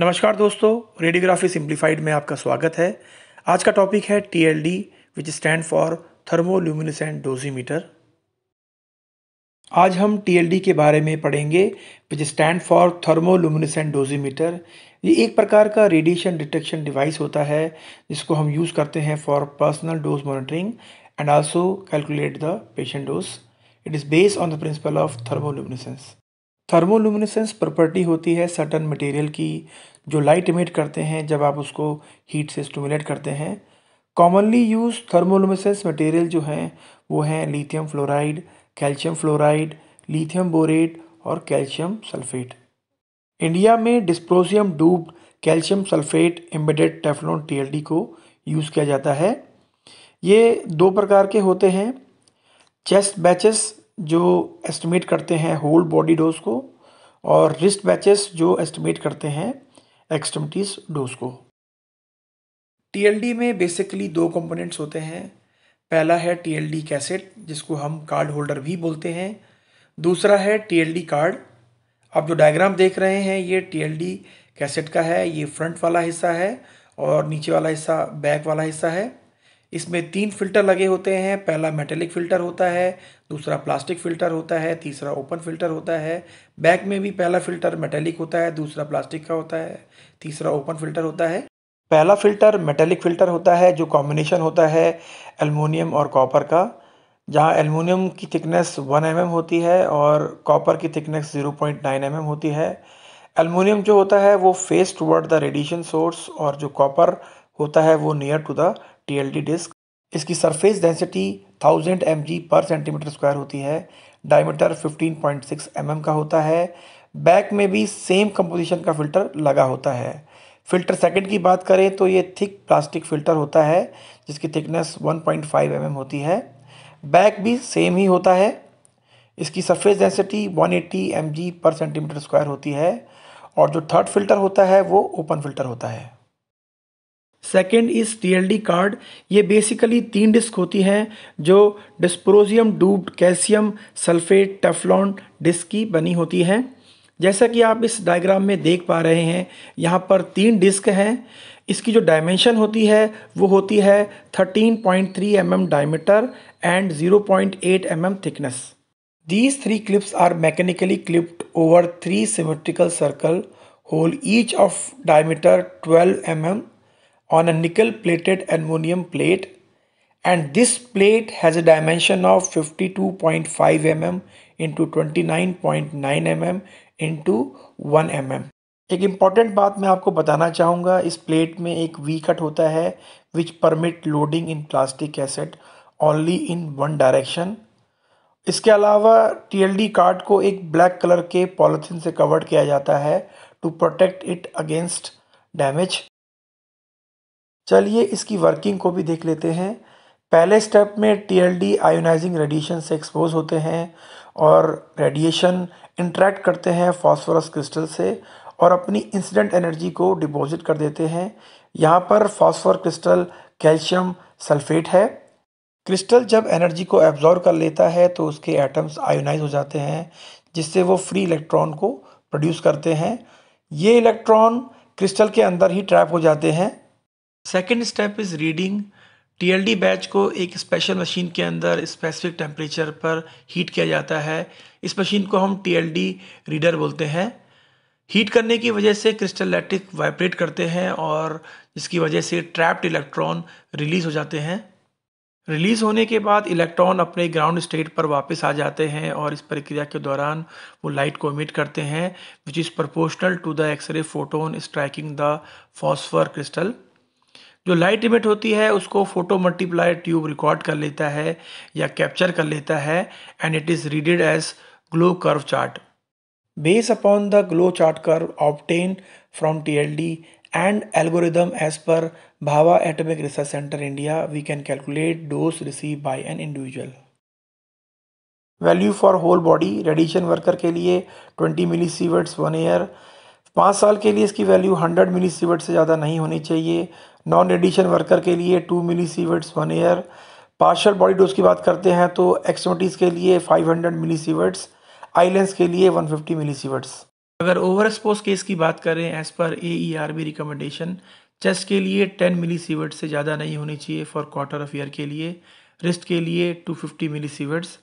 नमस्कार दोस्तों radiography simplified में आपका स्वागत है आज का टॉपिक है T L D which stand for thermoluminescent dosimeter आज हम टी एल डी के बारे में पढ़ेंगे विच स्टैंड फॉर थर्मोल्यूमिनेसेंट डोजीमीटर ये एक प्रकार का रेडिएशन डिटेक्शन डिवाइस होता है जिसको हम यूज़ करते हैं for personal dose monitoring and also calculate the patient dose it is based on the principle of thermoluminescence thermoluminescence property होती है सर्टन मटेरियल की जो लाइट इमिट करते हैं जब आप उसको हीट से स्टूमुलेट करते हैं कॉमनली यूज थर्मोलुमिनेसेंस मटेरियल जो हैं वो हैं lithium fluoride calcium fluoride lithium borate और कैल्शियम सल्फेट इंडिया में dysprosium doped calcium sulphate embedded teflon TLD को यूज़ किया जाता है ये दो प्रकार के होते हैं चेस्ट बैचेस जो एस्टिमेट करते हैं होल बॉडी डोज को और रिस्ट बैचेस जो एस्टिमेट करते हैं एक्सट्रमिटीज डोज को टीएलडी में बेसिकली दो कंपोनेंट्स होते हैं पहला है टीएलडी कैसेट जिसको हम कार्ड होल्डर भी बोलते हैं दूसरा है टीएलडी कार्ड आप जो डायग्राम देख रहे हैं ये टीएलडी कैसेट का है ये फ्रंट वाला हिस्सा है और नीचे वाला हिस्सा बैक वाला हिस्सा है इसमें तीन फिल्टर लगे होते हैं पहला मेटेलिक फ़िल्टर होता है दूसरा प्लास्टिक फ़िल्टर होता है तीसरा ओपन फ़िल्टर होता है बैक में भी पहला फ़िल्टर मेटेलिक होता है दूसरा प्लास्टिक का होता है तीसरा ओपन फ़िल्टर होता है पहला फ़िल्टर मेटेलिक फ़िल्टर होता है जो कॉम्बिनेशन होता है एलमोनियम और कॉपर का जहाँ एलमोनियम की थिकनेस वन एम mm होती है और कॉपर की thickness zero point nine M होती है एलमोनियम जो होता है वो face toward the radiation source और जो कॉपर होता है वो near to the T disc इसकी surface density thousand M per centimetre square होती है डायमीटर 15.6 पॉइंट mm का होता है बैक में भी सेम कंपोजिशन का फ़िल्टर लगा होता है फ़िल्टर सेकंड की बात करें तो ये थिक प्लास्टिक फ़िल्टर होता है जिसकी थिकनेस 1.5 पॉइंट mm होती है बैक भी सेम ही होता है इसकी surface density 180 eighty per centimetre square होती है और जो थर्ड फ़िल्टर होता है वो ओपन फ़िल्टर होता है सेकेंड इज डी कार्ड ये बेसिकली तीन डिस्क होती हैं जो dysprosium doped calcium sulphate Teflon disc की बनी होती हैं जैसा कि आप इस डायग्राम में देख पा रहे हैं यहाँ पर तीन डिस्क हैं इसकी जो डायमेंशन होती है वो होती है 13.3 point three M M diameter and zero point eight M M thickness these three clips are mechanically clipped over three symmetrical circle hole each of diameter twelve M M on a nickel plated aluminum plate and this plate has a dimension of 52.5 mm into 29.9 mm into 1 mm एक important बात मैं आपको बताना चाहूँगा इस plate में एक we cut होता है which permit loading in plastic asset only in one direction इसके अलावा टीएलडी कार्ड को एक ब्लैक कलर के पॉलिथिन से कवर किया जाता है to protect it against damage चलिए इसकी वर्किंग को भी देख लेते हैं पहले स्टेप में T L D ionising radiation से एक्सपोज होते हैं और रेडिएशन इंट्रैक्ट करते हैं फॉस्फोरस क्रिस्टल से और अपनी इंसिडेंट एनर्जी को डिपॉजिट कर देते हैं यहाँ पर फॉस्फोर क्रिस्टल कैल्शियम सल्फेट है क्रिस्टल जब एनर्जी को एब्जॉर्व कर लेता है तो उसके एटम्स आयोनाइज हो जाते हैं जिससे वो फ्री इलेक्ट्रॉन को प्रोड्यूस करते हैं ये इलेक्ट्रॉन क्रिस्टल के अंदर ही ट्रैप हो जाते हैं second step is reading TLD badge को एक स्पेशल मशीन के अंदर स्पेसिफिक टेम्परेचर पर हीट किया जाता है इस मशीन को हम टीएलडी रीडर बोलते हैं हीट करने की वजह से क्रिस्टल लैटिक वाइब्रेट करते हैं और जिसकी वजह से ट्रैप्ड इलेक्ट्रॉन रिलीज़ हो जाते हैं रिलीज़ होने के बाद इलेक्ट्रॉन अपने ग्राउंड स्टेट पर वापस आ जाते हैं और इस प्रक्रिया के दौरान वो लाइट को इमिट करते हैं which is proportional to the x-ray photon striking the phosphor crystal जो लाइट इमिट होती है उसको फोटो मल्टीप्लाई ट्यूब रिकॉर्ड कर लेता है या कैप्चर कर लेता है and it is readed as glow curve chart base upon the glow chart curve obtain from T L D and algorithm as per Bhabha atomic research centre India we can calculate dose receive by an individual value for whole body radiation worker के लिए twenty milli sieverts one year पाँच साल के लिए इसकी value hundred milli sievert से ज़्यादा नहीं होनी चाहिए नॉन एडिशन वर्कर के लिए two milli sieverts one year partial body dose की बात करते हैं तो एक्सोटीज के लिए five hundred milli sieverts eye lens के लिए वन फिफ्टी मिली सीवर्ट्स अगर ओवर एक्सपोज केस की बात करें as per A E R B recommendation chest के लिए टेन मिली सीवर्ट से ज़्यादा नहीं होनी चाहिए फॉर क्वार्टर ऑफ ईयर के लिए रिस्ट के लिए two fifty milli sieverts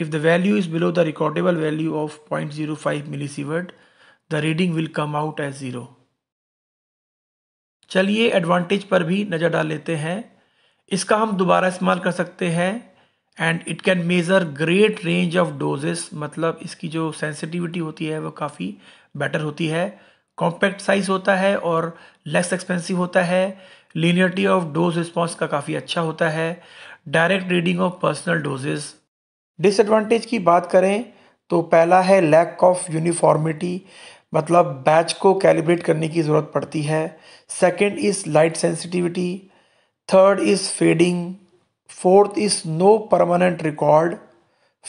if the value is below the recordable value of point zero five milli sievert the reading will come out as zero चलिए एडवांटेज पर भी नज़र डाल लेते हैं इसका हम दोबारा इस्तेमाल कर सकते हैं and it can measure great range of doses मतलब इसकी जो सेंसिटिविटी होती है वो काफ़ी बेटर होती है कॉम्पैक्ट साइज होता है और लेस एक्सपेंसिव होता है लीनियरिटी ऑफ डोज रिस्पॉन्स का काफ़ी अच्छा होता है direct reading of personal doses disadvantage की बात करें तो पहला है लैक ऑफ यूनिफॉर्मिटी मतलब बैच को कैलिब्रेट करने की ज़रूरत पड़ती है second is light sensitivity third is fading fourth is no permanent record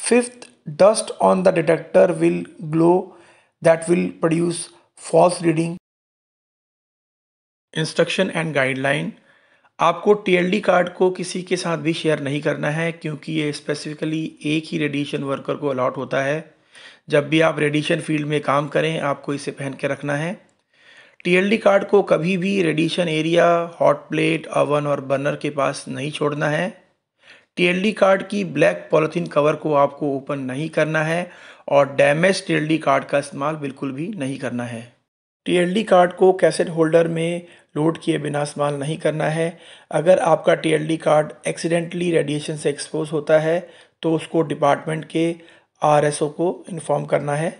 fifth dust on the detector will glow that will produce false reading instruction and guideline आपको T card को किसी के साथ भी शेयर नहीं करना है क्योंकि ये स्पेसिफिकली एक ही रेडिएशन वर्कर को अलाउट होता है जब भी आप रेडिएशन फील्ड में काम करें आपको इसे पहन के रखना है टी कार्ड को कभी भी radiation area hot plate oven और बर्नर के पास नहीं छोड़ना है टी कार्ड की ब्लैक पॉलिथीन कवर को आपको ओपन नहीं करना है और डैमेज टी कार्ड का इस्तेमाल बिल्कुल भी नहीं करना है टी कार्ड को कैसेट होल्डर में लोड किए बिना इस्तेमाल नहीं करना है अगर आपका टी कार्ड एक्सीडेंटली रेडिएशन से एक्सपोज होता है तो उसको डिपार्टमेंट के आर एस ओ को इन्फॉर्म करना है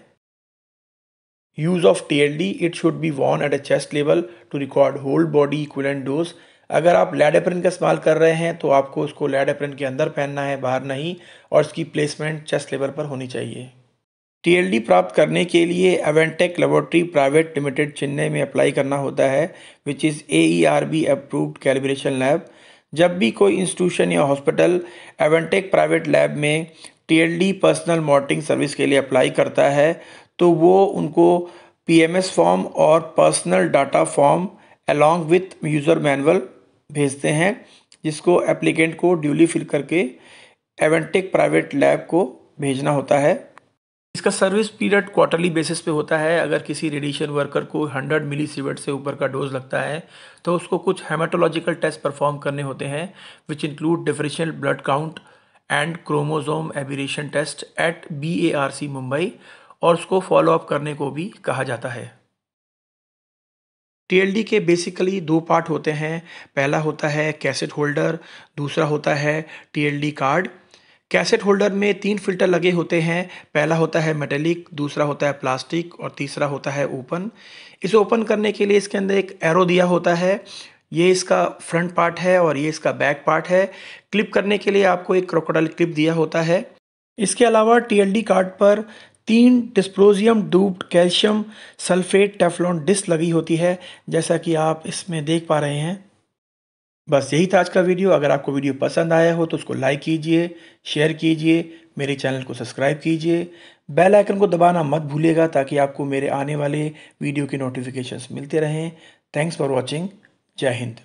use of T L D it should be worn at a chest level to record whole body equivalent dose अगर आप लेड का इस्तेमाल कर रहे हैं तो आपको उसको लेड के अंदर पहनना है बाहर नहीं और इसकी प्लेसमेंट चेस्ट लेवल पर होनी चाहिए टी एल डी प्राप्त करने के लिए Aventek laboratory private limited Chennai में अप्लाई करना होता है which is A E R B approved calibration lab जब भी कोई इंस्टीट्यूशन या हॉस्पिटल एवेंटेक प्राइवेट लैब में टीएलडी पर्सनल मॉडलिंग सर्विस के लिए अप्लाई करता है तो वो उनको पीएमएस फॉर्म और personal data form along with user manual भेजते हैं जिसको एप्लीकेंट को ड्यूली फिल करके एवेंटिक प्राइवेट लैब को भेजना होता है इसका सर्विस पीरियड क्वार्टरली बेसिस पे होता है अगर किसी रेडिएशन वर्कर को 100 मिली सीवेट से ऊपर का डोज लगता है तो उसको कुछ हेमाटोलॉजिकल टेस्ट परफॉर्म करने होते हैं which include differential blood count and chromosome aberration test at B A R C Mumbai और उसको फॉलो अप करने को भी कहा जाता है टी के बेसिकली दो पार्ट होते हैं पहला होता है कैसेट होल्डर दूसरा होता है टी कार्ड कैसेट होल्डर में तीन फिल्टर लगे होते हैं पहला होता है मेटेलिक दूसरा होता है प्लास्टिक और तीसरा होता है ओपन इसे ओपन करने के लिए इसके अंदर एक एरो दिया होता है ये इसका फ्रंट पार्ट है और ये इसका बैक पार्ट है क्लिप करने के लिए आपको एक क्रोकोडाइल क्लिप दिया होता है इसके अलावा टी कार्ड पर तीन dysprosium doped calcium sulphate Teflon disc लगी होती है जैसा कि आप इसमें देख पा रहे हैं बस यही था आज का वीडियो अगर आपको वीडियो पसंद आया हो तो उसको लाइक कीजिए शेयर कीजिए मेरे चैनल को सब्सक्राइब कीजिए बेल आइकन को दबाना मत भूलिएगा ताकि आपको मेरे आने वाले वीडियो की नोटिफिकेशंस मिलते रहें थैंक्स फॉर वॉचिंग जय हिंद